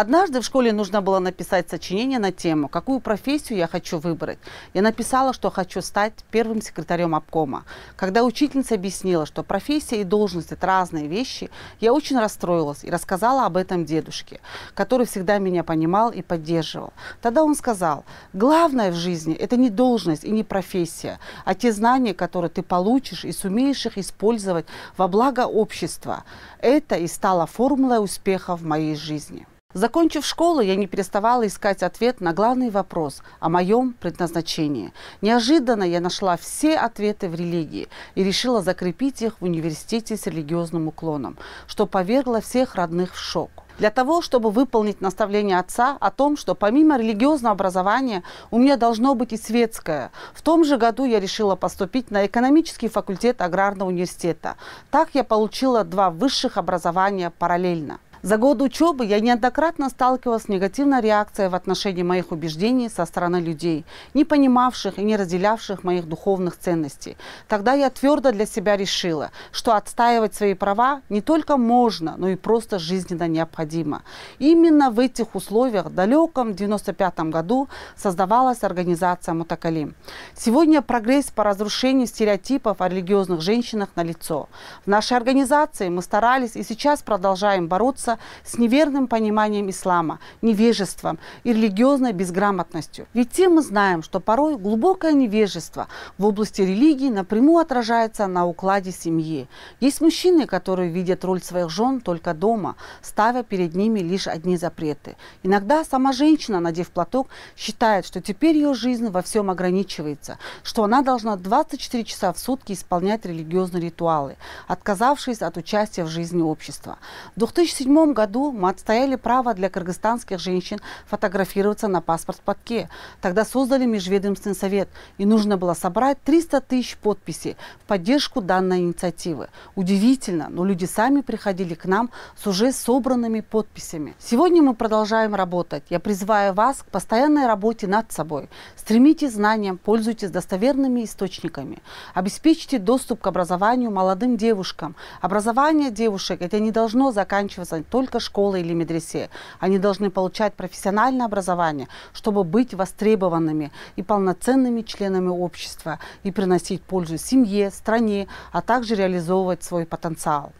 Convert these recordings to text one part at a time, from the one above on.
Однажды в школе нужно было написать сочинение на тему, какую профессию я хочу выбрать. Я написала, что хочу стать первым секретарем обкома. Когда учительница объяснила, что профессия и должность – это разные вещи, я очень расстроилась и рассказала об этом дедушке, который всегда меня понимал и поддерживал. Тогда он сказал, главное в жизни – это не должность и не профессия, а те знания, которые ты получишь и сумеешь их использовать во благо общества. Это и стало формулой успеха в моей жизни. Закончив школу, я не переставала искать ответ на главный вопрос о моем предназначении. Неожиданно я нашла все ответы в религии и решила закрепить их в университете с религиозным уклоном, что повергло всех родных в шок. Для того, чтобы выполнить наставление отца о том, что помимо религиозного образования у меня должно быть и светское, в том же году я решила поступить на экономический факультет Аграрного университета. Так я получила два высших образования параллельно. За год учебы я неоднократно сталкивалась с негативной реакцией в отношении моих убеждений со стороны людей, не понимавших и не разделявших моих духовных ценностей. Тогда я твердо для себя решила, что отстаивать свои права не только можно, но и просто жизненно необходимо. Именно в этих условиях в далеком 1995 году создавалась организация Мутакалим. Сегодня прогресс по разрушению стереотипов о религиозных женщинах налицо. В нашей организации мы старались и сейчас продолжаем бороться борются с неверным пониманием ислама, невежеством и религиозной безграмотностью. Ведь все мы знаем, что порой глубокое невежество в области религии напрямую отражается на укладе семьи. Есть мужчины, которые видят роль своих жен только дома, ставя перед ними лишь одни запреты. Иногда сама женщина, надев платок, считает, что теперь ее жизнь во всем ограничивается, что она должна 24 часа в сутки исполнять религиозные ритуалы, отказавшись от участия в жизни общества. В 2007 1997 году мы отстояли право для кыргызстанских женщин фотографироваться на паспорт-платке. Тогда создали Межведомственный совет, и нужно было собрать 300 тысяч подписей в поддержку данной инициативы. Удивительно, но люди сами приходили к нам с уже собранными подписями. Сегодня мы продолжаем работать. Я призываю вас к постоянной работе над собой. Стремитесь к знаниям, пользуйтесь достоверными источниками. Обеспечьте доступ к образованию молодым девушкам. Образование девушек – это не должно заканчиваться только школы или медресе. Они должны получать профессиональное образование, чтобы быть востребованными и полноценными членами общества и приносить пользу семье, стране, а также реализовывать свой потенциал.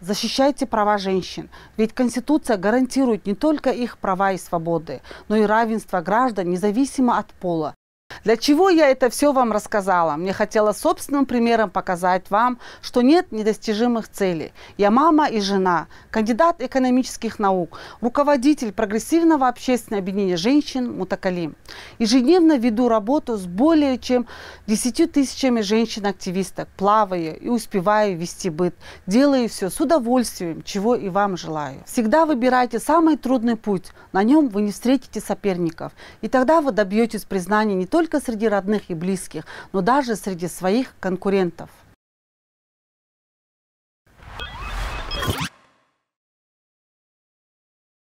Защищайте права женщин, ведь Конституция гарантирует не только их права и свободы, но и равенство граждан независимо от пола для чего я это все вам рассказала? Мне хотела собственным примером показать вам, что нет недостижимых целей. Я мама и жена, кандидат экономических наук, руководитель прогрессивного общественного объединения женщин Мутакалим. Ежедневно веду работу с более чем 10 тысячами женщин-активисток, плавая и успеваю вести быт. Делаю все с удовольствием, чего и вам желаю. Всегда выбирайте самый трудный путь, на нем вы не встретите соперников. И тогда вы добьетесь признания не только только среди родных и близких, но даже среди своих конкурентов.